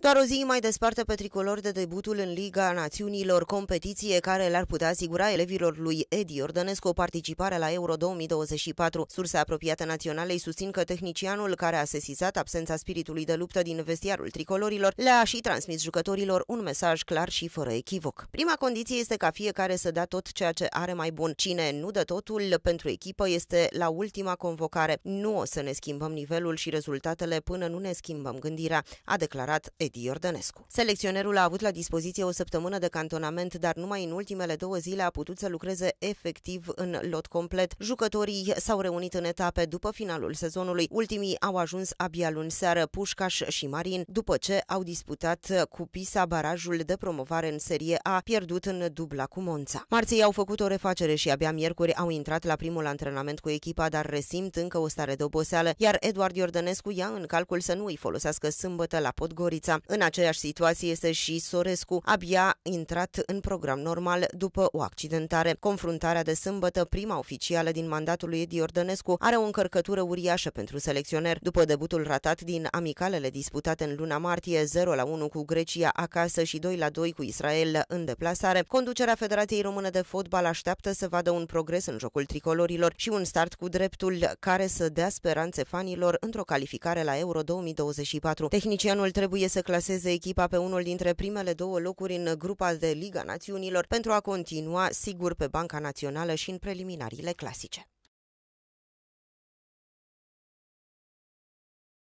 Doar o zi mai desparte pe tricolor de debutul în Liga Națiunilor, competiție care le-ar putea asigura elevilor lui Edi Ordănescu o participare la Euro 2024. Surse apropiate naționalei susțin că tehnicianul care a sesizat absența spiritului de luptă din vestiarul tricolorilor le-a și transmis jucătorilor un mesaj clar și fără echivoc. Prima condiție este ca fiecare să dea tot ceea ce are mai bun. Cine nu dă totul pentru echipă este la ultima convocare. Nu o să ne schimbăm nivelul și rezultatele până nu ne schimbăm gândirea, a declarat Edi. Edi Iordănescu. Selecționerul a avut la dispoziție o săptămână de cantonament, dar numai în ultimele două zile a putut să lucreze efectiv în lot complet. Jucătorii s-au reunit în etape după finalul sezonului. Ultimii au ajuns abia luni seară Pușcaș și Marin, după ce au disputat cu Pisa barajul de promovare în Serie A, pierdut în dubla cu Monța. Marții au făcut o refacere și abia miercuri au intrat la primul antrenament cu echipa, dar resimt încă o stare de oboseală, iar Eduard Iordănescu ia în calcul să nu îi folosească sâmbătă la Podgorița. În aceeași situație este și Sorescu, abia intrat în program normal după o accidentare. Confruntarea de sâmbătă, prima oficială din mandatul lui Edi Ordănescu, are o încărcătură uriașă pentru selecționer. După debutul ratat din amicalele disputate în luna martie, 0 la 1 cu Grecia acasă și 2 la 2 cu Israel în deplasare, conducerea Federației Române de Fotbal așteaptă să vadă un progres în jocul tricolorilor și un start cu dreptul care să dea speranțe fanilor într-o calificare la Euro 2024. Tehnicianul trebuie să claseze echipa pe unul dintre primele două locuri în grupa de Liga Națiunilor pentru a continua sigur pe Banca Națională și în preliminariile clasice.